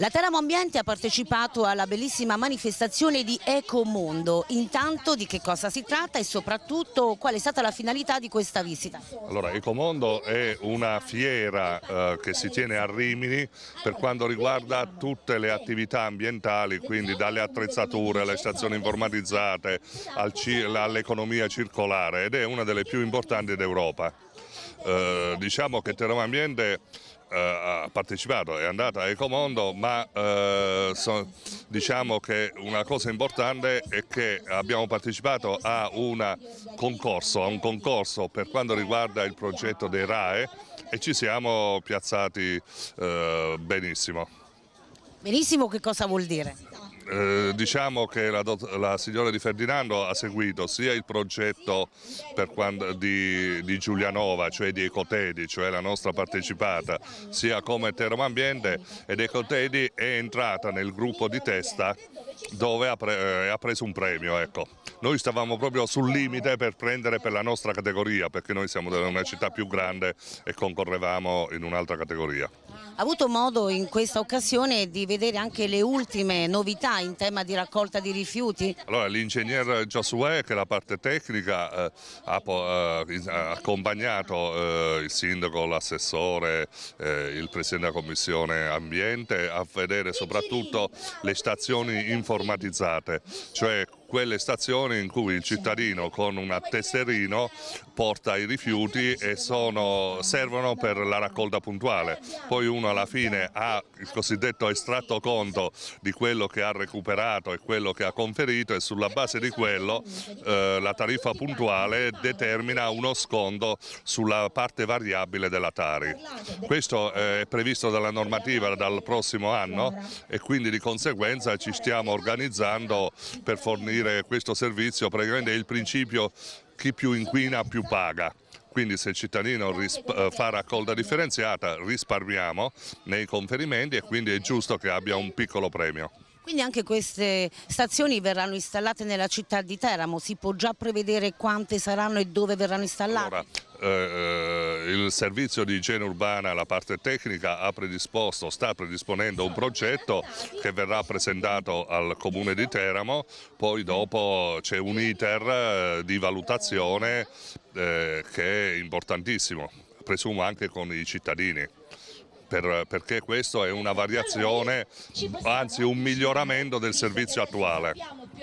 La Teramo Ambiente ha partecipato alla bellissima manifestazione di Ecomondo. Intanto di che cosa si tratta e soprattutto qual è stata la finalità di questa visita? Allora, Ecomondo è una fiera eh, che si tiene a Rimini per quanto riguarda tutte le attività ambientali, quindi dalle attrezzature alle stazioni informatizzate al all'economia circolare ed è una delle più importanti d'Europa. Eh, diciamo che Teramo Ambiente eh, ha partecipato, è andata a Ecomondo, ma eh, so, diciamo che una cosa importante è che abbiamo partecipato a, concorso, a, un concorso per quanto riguarda il progetto dei RAE e ci siamo piazzati eh, benissimo. Benissimo che cosa vuol dire? Eh, diciamo che la, la, signora di Ferdinando ha seguito sia il progetto quando, di, di, Giulianova, cioè di Ecotedi, cioè la nostra partecipata, sia come Termo Ambiente ed Ecotedi è entrata nel gruppo di testa dove ha, pre eh, ha preso un premio. Ecco. Noi stavamo proprio sul limite per prendere per la nostra categoria, perché noi siamo una città più grande e concorrevamo in un'altra categoria. Ha avuto modo in questa occasione di vedere anche le ultime novità in tema di raccolta di rifiuti? Allora, l'ingegner Giosuè, che è la parte tecnica, eh, ha, eh, accompagnato eh, il sindaco, l'assessore, eh, il presidente della commissione ambiente a vedere soprattutto le stazioni informatizzate, cioè quelle stazioni in cui il cittadino con un tesserino porta i rifiuti e sono, servono per la raccolta puntuale. Poi uno alla fine ha il cosiddetto estratto conto di quello che ha recuperato e quello che ha conferito e sulla base di quello eh, la tariffa puntuale determina uno sconto sulla parte variabile della Tari. Questo eh, è previsto dalla normativa dal prossimo anno e quindi di conseguenza ci stiamo organizzando per fornire garantire questo servizio praticamente è il principio chi più inquina più paga quindi se il cittadino eh, fa raccolta differenziata risparmiamo nei conferimenti e quindi è giusto che abbia un piccolo premio. Quindi anche queste stazioni verranno installate nella città di Teramo, si può già prevedere quante saranno e dove verranno installate? Allora, eh, eh, il servizio di igiene urbana, la parte tecnica, ha predisposto, sta predisponendo un progetto che verrà presentato al comune di Teramo, poi dopo c'è un iter eh, di valutazione eh, che è importantissimo, presumo anche con i cittadini per, perché questo è una variazione, anzi un miglioramento del servizio attuale.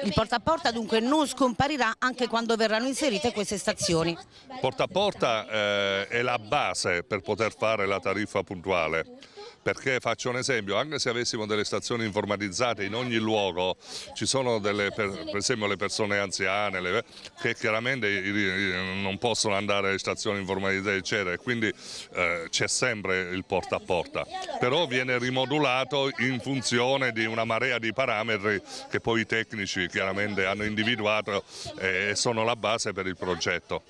Il porta a porta dunque non scomparirà anche quando verranno inserite queste stazioni. Porta a porta eh, è la base per poter fare la tariffa puntuale perché faccio un esempio, anche se avessimo delle stazioni informatizzate in ogni luogo, ci sono delle, per, per esempio le persone anziane le, che chiaramente non possono andare alle stazioni informatizzate eccetera e quindi eh, c'è sempre il porta a porta, però viene rimodulato in funzione di una marea di parametri che poi i tecnici chiaramente hanno individuato eh, e sono la base per il progetto.